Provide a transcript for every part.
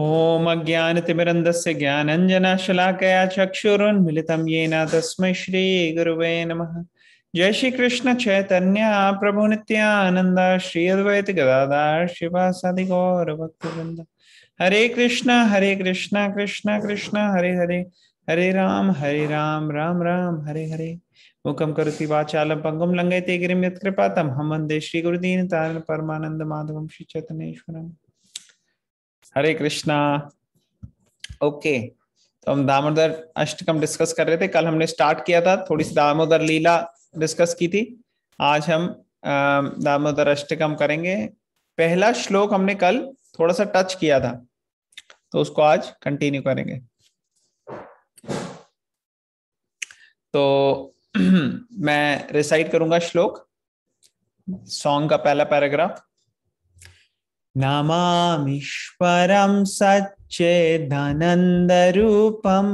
ओम ॐ अज्ञानतिमिरन्दस्य ज्ञानञ्जनशलाकया ये तस्म श्री गुरव नम जय श्री कृष्ण श्रीकृष्णचैतन्या प्रभु श्री अद्वैत गदादा शिवासादि वृंद हरे कृष्ण हरे कृष्ण कृष्ण कृष्ण हरे हरे हरे राम हरे राम राम राम हरे हरे मुखम करोति वाचालं यम लङ्घयते गिरिं यत्कृपातं हम परमानंद माधव श्री श्रीचैतन्येश्वरम् हरे कृष्णा ओके तो हम दामोदर अष्टकम डिस्कस कर रहे थे कल हमने स्टार्ट किया था थोड़ी सी दामोदर लीला डिस्कस की थी आज हम दामोदर अष्टकम करेंगे पहला श्लोक हमने कल थोड़ा सा टच किया था तो उसको आज कंटिन्यू करेंगे तो मैं रिसाइट करूंगा श्लोक सॉन्ग का पहला पैराग्राफ नमामीश्वरं सच्चेदनन्दरूपं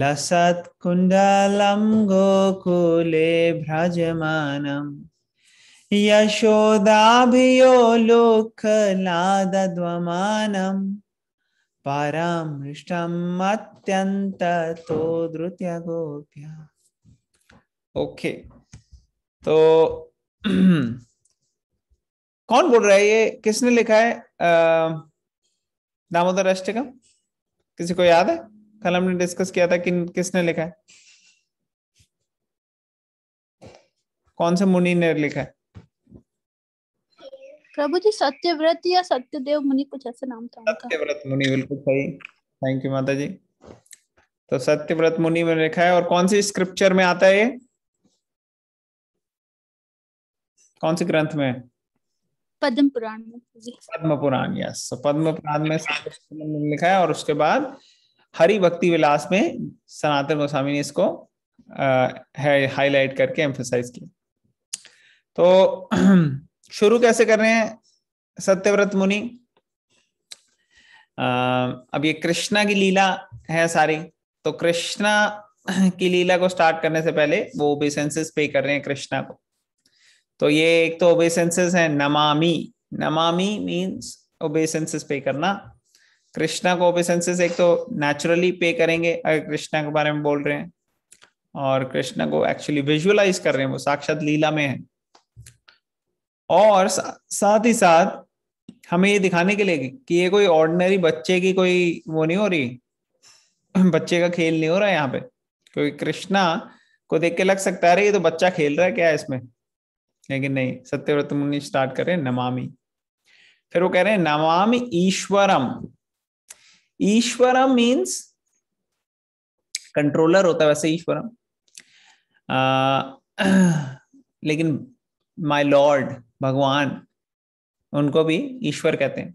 लसत्कुण्डलं गोकुले भ्रजमानम् यशोदाभियो लोकलादद्वमानं परामृष्टम् ओके तो कौन बोल रहा है ये किसने लिखा है दामोदर का किसी को याद है कल हमने डिस्कस किया था कि किसने लिखा है कौन से मुनि ने लिखा है प्रभु जी सत्यव्रत या सत्यदेव मुनि कुछ ऐसे नाम था सत्यव्रत मुनि बिल्कुल सही थैंक यू माता जी तो सत्यव्रत मुनि में लिखा है और कौन सी स्क्रिप्चर में आता है ये कौन से ग्रंथ में है पद्म पुराण में पद्म पुराण यस पद्म पुराण में लिखा है और उसके बाद हरि भक्ति विलास में सनातन गोस्वामी ने इसको हाईलाइट करके एम्फोसाइज किया तो शुरू कैसे कर रहे हैं सत्यव्रत मुनि अब ये कृष्णा की लीला है सारी तो कृष्णा की लीला को स्टार्ट करने से पहले वो ओबिसेंसेस पे कर रहे हैं कृष्णा को तो ये एक तो ओबेसेंसेस है नमामी नमामी मीन्स ओबेसेंसेस पे करना कृष्णा को ओबेसेंसेस एक तो नेचुरली पे करेंगे अगर कृष्णा के बारे में बोल रहे हैं और कृष्णा को एक्चुअली विजुअलाइज कर रहे हैं वो साक्षात लीला में है और साथ ही साथ हमें ये दिखाने के लिए कि ये कोई ऑर्डिनरी बच्चे की कोई वो नहीं हो रही बच्चे का खेल नहीं हो रहा है यहाँ पे क्योंकि कृष्णा को देख के लग सकता है ये तो बच्चा खेल रहा है क्या है इसमें लेकिन नहीं सत्यव्रत मुनि स्टार्ट कर रहे हैं नमामि फिर वो कह रहे हैं नमामि ईश्वरम ईश्वरम मीन्स कंट्रोलर होता है वैसे ईश्वरम लेकिन माय लॉर्ड भगवान उनको भी ईश्वर कहते हैं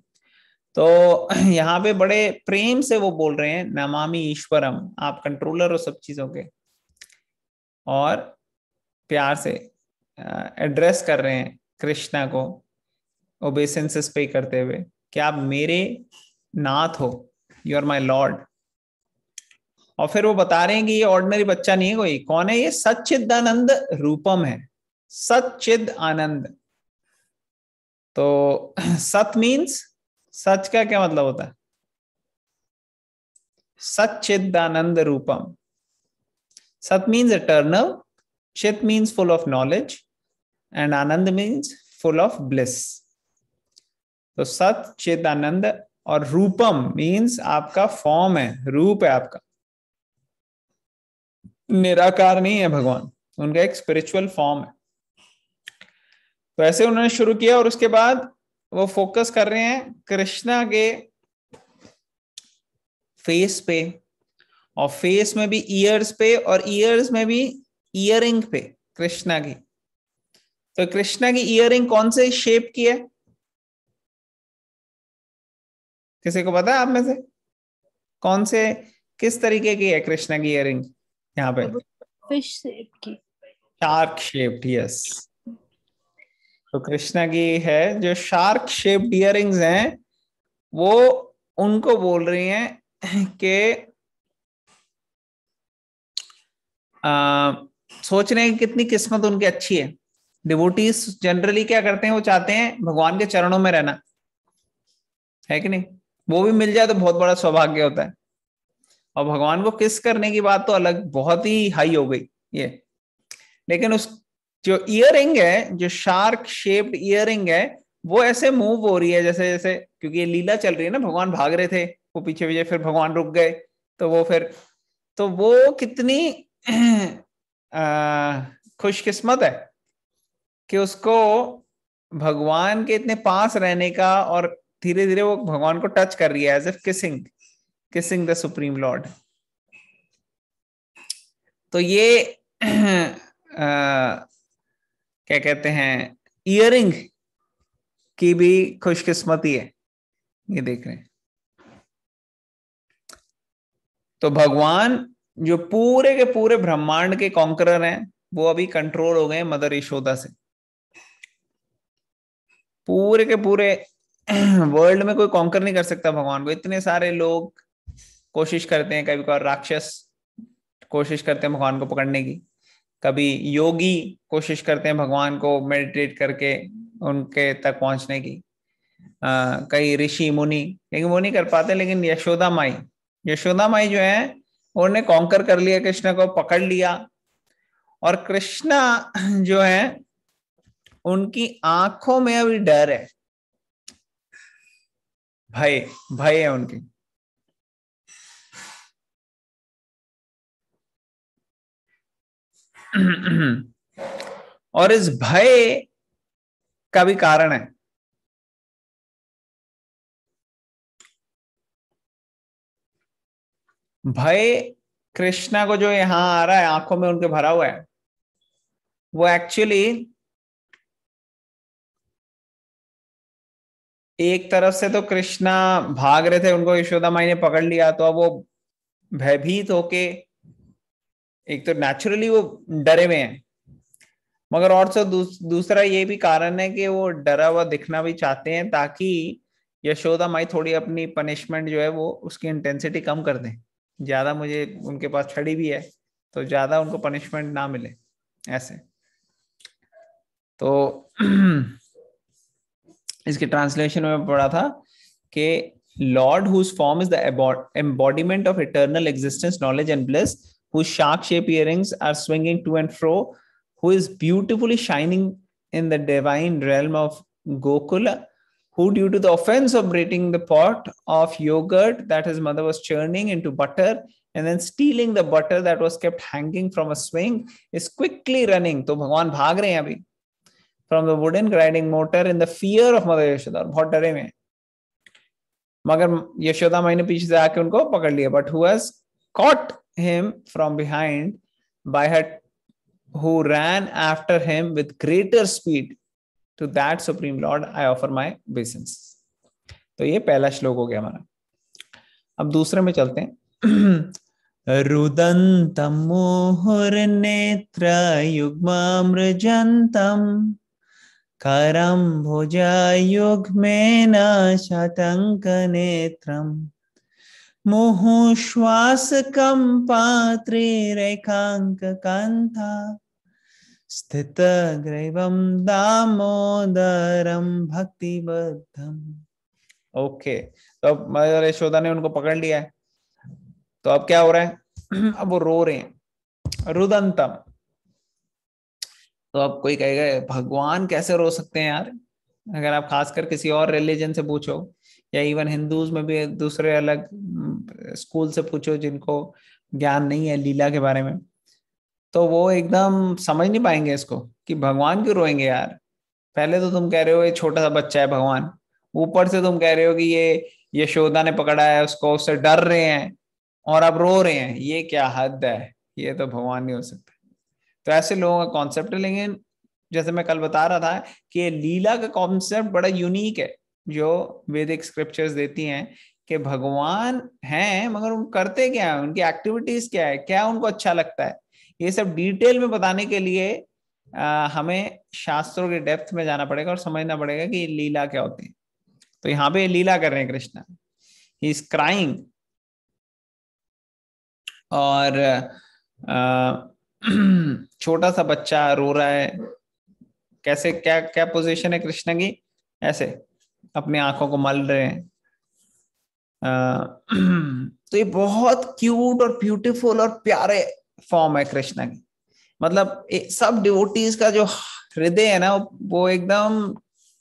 तो यहाँ पे बड़े प्रेम से वो बोल रहे हैं नमामि ईश्वरम आप कंट्रोलर हो सब चीजों के और प्यार से एड्रेस कर रहे हैं कृष्णा को ओबेसेंसेस पे करते हुए कि आप मेरे नाथ हो यू आर माई लॉर्ड और फिर वो बता रहे हैं कि ये ऑर्डनरी बच्चा नहीं है कोई कौन है ये सचिदानंद रूपम है सचिद आनंद तो सत मीन्स सच का क्या मतलब होता है आनंद रूपम सत मीन्स इटर्नल चित means full of knowledge and आनंद मीन्स फुल ऑफ ब्लिस तो सत चेत आनंद और रूपम मीन्स आपका फॉर्म है रूप है आपका निराकार नहीं है भगवान उनका एक स्पिरिचुअल फॉर्म है तो ऐसे उन्होंने शुरू किया और उसके बाद वो फोकस कर रहे हैं कृष्णा के फेस पे और फेस में भी ईयर्स पे और ईयर्स में भी ईयरिंग पे कृष्णा की तो कृष्णा की इयरिंग कौन से शेप की है किसी को पता है आप में से कौन से किस तरीके की है कृष्णा की रिंग यहाँ पे फिश शेप की शार्क शेप्ड यस तो कृष्णा की है जो शार्क शेप्ड इयर हैं वो उनको बोल रही हैं कि रहे की कितनी किस्मत उनकी अच्छी है डिवोटीज जनरली क्या करते हैं वो चाहते हैं भगवान के चरणों में रहना है कि नहीं वो भी मिल जाए तो बहुत बड़ा सौभाग्य होता है और भगवान को किस करने की बात तो अलग बहुत ही हाई हो गई ये लेकिन उस जो इयर है जो शार्क शेप्ड इयर है वो ऐसे मूव हो रही है जैसे जैसे क्योंकि ये लीला चल रही है ना भगवान भाग रहे थे वो पीछे पीछे फिर भगवान रुक गए तो वो फिर तो वो कितनी खुशकिस्मत है कि उसको भगवान के इतने पास रहने का और धीरे धीरे वो भगवान को टच कर रही है as if kissing kissing the supreme lord तो ये आ, क्या कहते हैं इयरिंग की भी खुशकिस्मती है ये देख रहे हैं तो भगवान जो पूरे के पूरे ब्रह्मांड के कॉन्करर हैं वो अभी कंट्रोल हो गए मदर यशोदा से पूरे के पूरे वर्ल्ड में कोई कॉन्कर नहीं कर सकता भगवान को इतने सारे लोग कोशिश करते हैं कभी कभार राक्षस कोशिश करते हैं भगवान को पकड़ने की कभी योगी कोशिश करते हैं भगवान को मेडिटेट करके उनके तक पहुंचने की कई ऋषि मुनि लेकिन वो नहीं कर पाते लेकिन यशोदा माई यशोदा माई जो है उन्होंने कॉन्कर कर लिया कृष्ण को पकड़ लिया और कृष्णा जो है उनकी आंखों में अभी डर है भय भय है उनकी और इस भय का भी कारण है भय कृष्णा को जो यहां आ रहा है आंखों में उनके भरा हुआ है वो एक्चुअली एक तरफ से तो कृष्णा भाग रहे थे उनको यशोदा माई ने पकड़ लिया तो अब वो भयभीत होके एक तो नेचुरली वो डरे हुए हैं मगर और सो दूस, दूसरा ये भी कारण है कि वो डरा हुआ दिखना भी चाहते हैं ताकि यशोदा माई थोड़ी अपनी पनिशमेंट जो है वो उसकी इंटेंसिटी कम कर दें ज्यादा मुझे उनके पास छड़ी भी है तो ज्यादा उनको पनिशमेंट ना मिले ऐसे तो इसके ट्रांसलेशन में पढ़ा था कि lord whose form is the embodiment of eternal existence knowledge and bliss who shark shape earrings are swinging to and fro who is beautifully shining in the divine realm of Gokul who, due to the offense of breaking the pot of yogurt that his mother was churning into butter and then stealing the butter that was kept hanging from a swing, is quickly running. So, Bhagwan भाग रहे हैं अभी from the wooden grinding mortar in the fear of mother Yashoda बहुत डरे में मगर यशोदा माई ने पीछे से आके उनको पकड़ लिया but who caught him from behind by hut who ran after him with greater speed to that supreme lord I offer my business तो ये पहला श्लोक हो गया हमारा अब दूसरे में चलते हैं रुदंतम मोहर नेत्र युग्मामृजंतम करम भुज करं भुजयुग्मेन शतङ्कनेत्रं स्थित पात्रिरेकाङ्ककान्ता दामोदरम भक्ति बद्धम ओके तो अब मदर यशोदा ने उनको पकड़ लिया है तो अब क्या हो रहा है अब वो रो रहे हैं रुदंतम तो अब कोई कहेगा भगवान कैसे रो सकते हैं यार अगर आप खासकर किसी और रिलीजन से पूछो या इवन हिंदूज में भी दूसरे अलग स्कूल से पूछो जिनको ज्ञान नहीं है लीला के बारे में तो वो एकदम समझ नहीं पाएंगे इसको कि भगवान क्यों रोएंगे यार पहले तो तुम कह रहे हो ये छोटा सा बच्चा है भगवान ऊपर से तुम कह रहे हो कि ये यशोदा ने पकड़ा है उसको उससे डर रहे हैं और अब रो रहे हैं ये क्या हद है ये तो भगवान नहीं हो सकता तो ऐसे लोगों का कॉन्सेप्ट है लेकिन जैसे मैं कल बता रहा था कि लीला का कॉन्सेप्ट बड़ा यूनिक है जो वैदिक स्क्रिप्चर्स देती हैं कि भगवान हैं मगर उन करते क्या है उनकी एक्टिविटीज क्या है क्या उनको अच्छा लगता है ये सब डिटेल में बताने के लिए आ, हमें शास्त्रों के डेप्थ में जाना पड़ेगा और समझना पड़ेगा कि लीला क्या होती है तो यहाँ पे लीला कर रहे हैं कृष्णा ही इज क्राइंग और आ, छोटा सा बच्चा रो रहा है कैसे क्या क्या पोजीशन है कृष्ण की ऐसे अपनी आंखों को मल रहे हैं तो ये बहुत क्यूट और ब्यूटीफुल और प्यारे फॉर्म है कृष्ण की मतलब सब डिवोटीज का जो हृदय है ना वो एकदम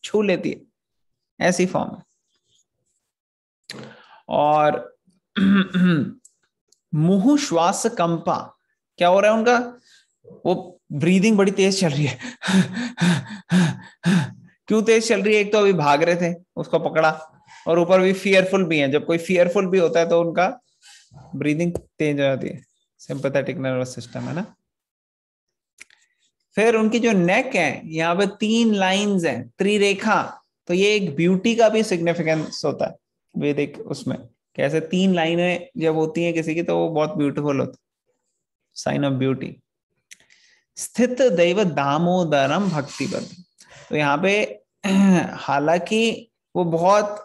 छू लेती है ऐसी फॉर्म है और मुंह श्वास कंपा क्या हो रहा है उनका वो ब्रीदिंग बड़ी तेज चल रही है क्यों तेज चल रही है एक तो अभी भाग रहे थे उसको पकड़ा और ऊपर भी फियरफुल भी है जब कोई फियरफुल भी होता है तो उनका ब्रीदिंग तेज हो जाती है सिंपथेटिक नर्वस सिस्टम है ना फिर उनकी जो नेक है यहाँ पे तीन लाइंस हैं त्रिरेखा तो ये एक ब्यूटी का भी सिग्निफिकेंस होता है वेदिक उसमें कैसे तीन लाइनें जब होती हैं किसी की तो वो बहुत ब्यूटीफुल होती साइन ऑफ ब्यूटी स्थित दैव दामोदरम भक्तिबद्ध तो यहाँ पे हालांकि वो बहुत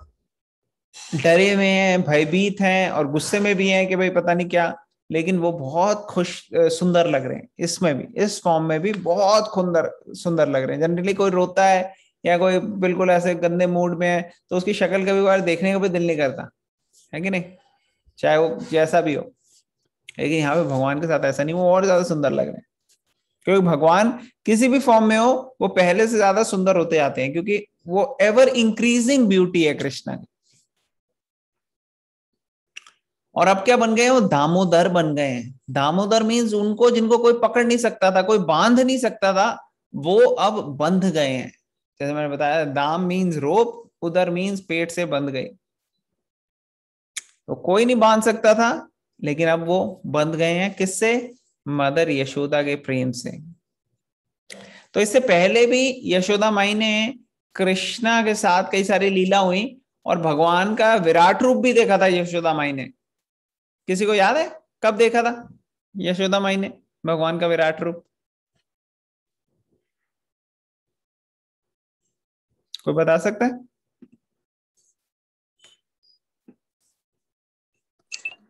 डरे हुए हैं भयभीत हैं और गुस्से में भी हैं कि भाई पता नहीं क्या लेकिन वो बहुत खुश सुंदर लग रहे हैं इसमें भी इस फॉर्म में भी बहुत सुंदर सुंदर लग रहे हैं जनरली कोई रोता है या कोई बिल्कुल ऐसे गंदे मूड में है तो उसकी शक्ल कभी बार देखने का भी दिल नहीं करता है कि नहीं चाहे वो जैसा भी हो लेकिन यहाँ पे भगवान के साथ ऐसा नहीं वो और ज्यादा सुंदर लग रहे हैं क्योंकि भगवान किसी भी फॉर्म में हो वो पहले से ज्यादा सुंदर होते जाते हैं क्योंकि वो एवर इंक्रीजिंग ब्यूटी है कृष्णा की और अब क्या बन गए वो दामोदर बन गए हैं दामोदर मीन्स उनको जिनको कोई पकड़ नहीं सकता था कोई बांध नहीं सकता था वो अब बंध गए हैं जैसे मैंने बताया दाम मीन्स रोप उधर मीन्स पेट से बंध गए तो कोई नहीं बांध सकता था लेकिन अब वो बंध गए हैं किससे मदर यशोदा के प्रेम से तो इससे पहले भी यशोदा माई ने कृष्णा के साथ कई सारी लीला हुई और भगवान का विराट रूप भी देखा था यशोदा माई ने किसी को याद है कब देखा था यशोदा माई ने भगवान का विराट रूप कोई बता सकता है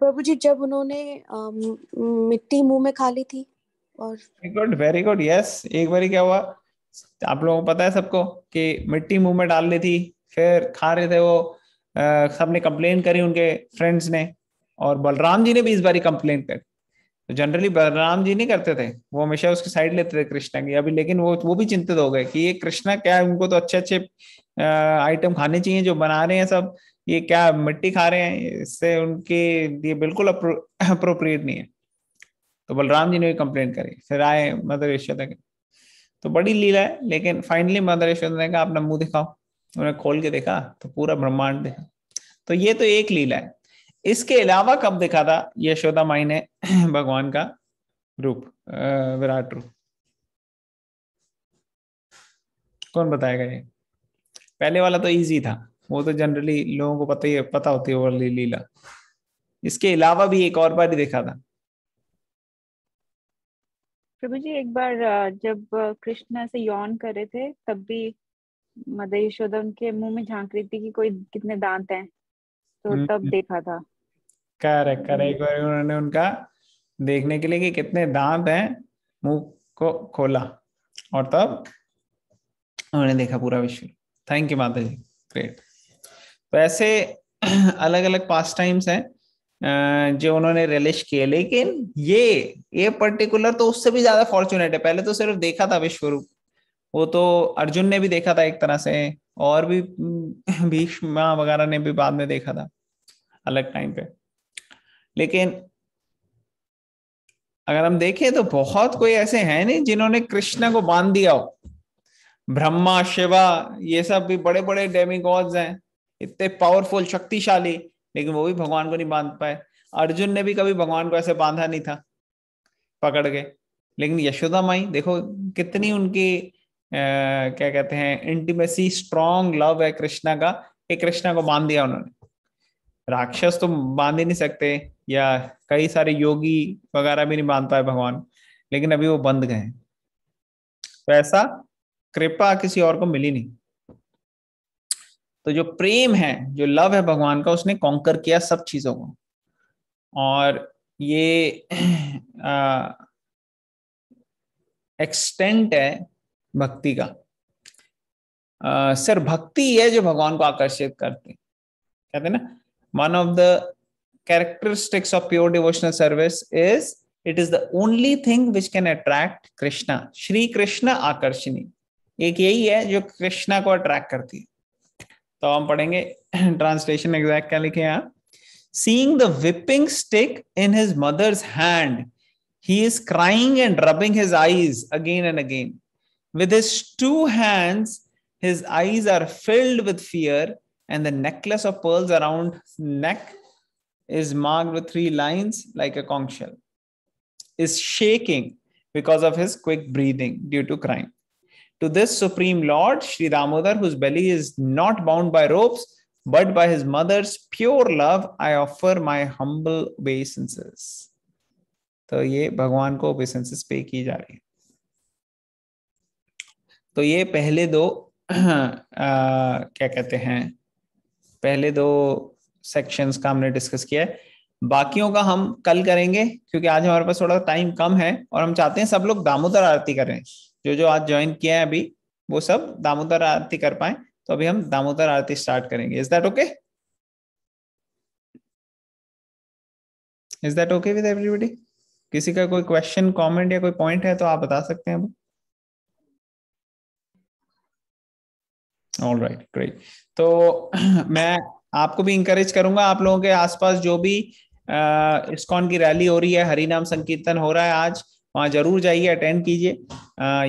प्रभु जी जब उन्होंने मिट्टी मुंह में खा ली थी और गुड वेरी गुड यस एक बार क्या हुआ आप लोगों को पता है सबको कि मिट्टी मुंह में डाल ली थी फिर खा रहे थे वो सबने कंप्लेन करी उनके फ्रेंड्स ने और बलराम जी ने भी इस बारी कंप्लेन कर तो जनरली बलराम जी नहीं करते थे वो हमेशा उसके साइड लेते थे कृष्णा की अभी लेकिन वो वो भी चिंतित हो गए कि ये कृष्णा क्या उनको तो अच्छे अच्छे आइटम खाने चाहिए जो बना रहे हैं सब ये क्या मिट्टी खा रहे हैं इससे उनके लिए बिल्कुल अप्रोप्रिएट नहीं है तो बलराम जी ने भी कंप्लेन करी फिर आए मदर यशोदा के तो बड़ी लीला है लेकिन फाइनली मदर यशोदा ने कहा अपना मुंह दिखाओ उन्हें खोल के देखा तो पूरा ब्रह्मांड देखा तो ये तो एक लीला है इसके अलावा कब देखा था यशोदा माई ने भगवान का रूप विराट रूप कौन बताएगा ये पहले वाला तो इजी था वो तो जनरली लोगों को पता ही है, पता होती है वाली लीला इसके अलावा भी एक और बार ही देखा था प्रभु जी एक बार जब कृष्णा से यौन कर रहे थे तब भी मदर यशोदा उनके मुंह में झांक रही थी कि कोई कितने दांत हैं तो हम्म, तब हम्म। देखा था करेक्ट करेक्ट उन्होंने उनका देखने के लिए कि कितने दांत हैं मुंह को खोला और तब उन्होंने देखा पूरा विश्व थैंक यू माता जी ग्रेट तो ऐसे अलग अलग पास टाइम्स हैं जो उन्होंने रिलिश किए लेकिन ये ये पर्टिकुलर तो उससे भी ज्यादा फॉर्चुनेट है पहले तो सिर्फ देखा था विश्वरूप वो तो अर्जुन ने भी देखा था एक तरह से और भी भीष्मा वगैरह ने भी बाद में देखा था अलग टाइम पे लेकिन अगर हम देखें तो बहुत कोई ऐसे हैं नहीं जिन्होंने कृष्णा को बांध दिया हो ब्रह्मा शिवा ये सब भी बड़े बड़े डेमी हैं इतने पावरफुल शक्तिशाली लेकिन वो भी भगवान को नहीं बांध पाए अर्जुन ने भी कभी भगवान को ऐसे बांधा नहीं था पकड़ के लेकिन यशोदा माई देखो कितनी उनकी आ, क्या कहते हैं इंटीमेसी स्ट्रॉन्ग लव है कृष्णा का कि कृष्णा को बांध दिया उन्होंने राक्षस तो बांध ही नहीं सकते या कई सारे योगी वगैरह भी नहीं बांध पाए भगवान लेकिन अभी वो बंद गए तो ऐसा कृपा किसी और को मिली नहीं तो जो प्रेम है जो लव है भगवान का उसने कॉन्कर किया सब चीजों को और ये एक्सटेंट है भक्ति का सर भक्ति है जो भगवान को आकर्षित करती कहते ना one of the characteristics of pure devotional service is it is the only thing which can attract Krishna Shri Krishna आकर्षणी एक यही है जो कृष्णा को अट्रैक्ट करती है तो हम पढ़ेंगे ट्रांसलेशन एग्जैक्ट क्या लिखे Seeing the the whipping stick in his mother's hand he is crying and rubbing his eyes again and again with his two hands his eyes are filled with fear and the necklace of pearls around neck is marked with three lines like a conch shell is shaking because of his quick breathing due to crying to this Supreme Lord, shri Damodar, whose belly is not bound by ropes, but by his mother's pure love, I offer my humble obeisances. तो ये भगवान को obeisances पे की जा रही है तो ये पहले दो आ, क्या कहते हैं पहले दो सेक्शंस का हमने डिस्कस किया है बाकियों का हम कल करेंगे क्योंकि आज हमारे पास थोड़ा टाइम कम है और हम चाहते हैं सब लोग दामोदर आरती करें जो जो आज ज्वाइन किया है अभी वो सब दामोदर आरती कर पाए तो अभी हम दामोदर आरती स्टार्ट करेंगे is that okay is that okay with everybody किसी का कोई क्वेश्चन कमेंट या कोई पॉइंट है तो आप बता सकते हैं अभी ऑल राइट ग्रेट तो मैं आपको भी इंकरेज करूंगा आप लोगों के आसपास जो भी इस्कॉन की रैली हो रही है हरिनाम संकीर्तन हो रहा है आज वहाँ जरूर जाइए अटेंड कीजिए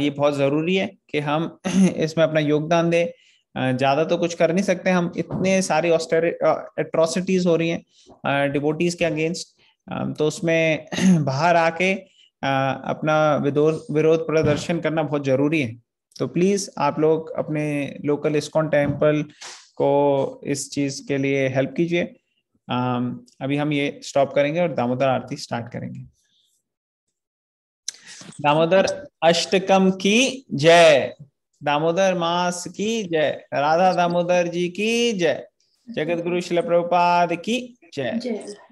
ये बहुत ज़रूरी है कि हम इसमें अपना योगदान दें ज़्यादा तो कुछ कर नहीं सकते हम इतने सारे ऑस्टर एट्रोसिटीज़ हो रही हैं डिबोटीज़ के अगेंस्ट तो उसमें बाहर आके अपना विरोध प्रदर्शन करना बहुत ज़रूरी है तो प्लीज़ आप लोग अपने लोकल इस्कॉन टेम्पल को इस चीज़ के लिए हेल्प कीजिए अभी हम ये स्टॉप करेंगे और दामोदर आरती स्टार्ट करेंगे दामोदर अष्टकम की जय दामोदर मास की जय राधा दामोदर जी की जय जगत गुरु शिल प्रभुपाद की जय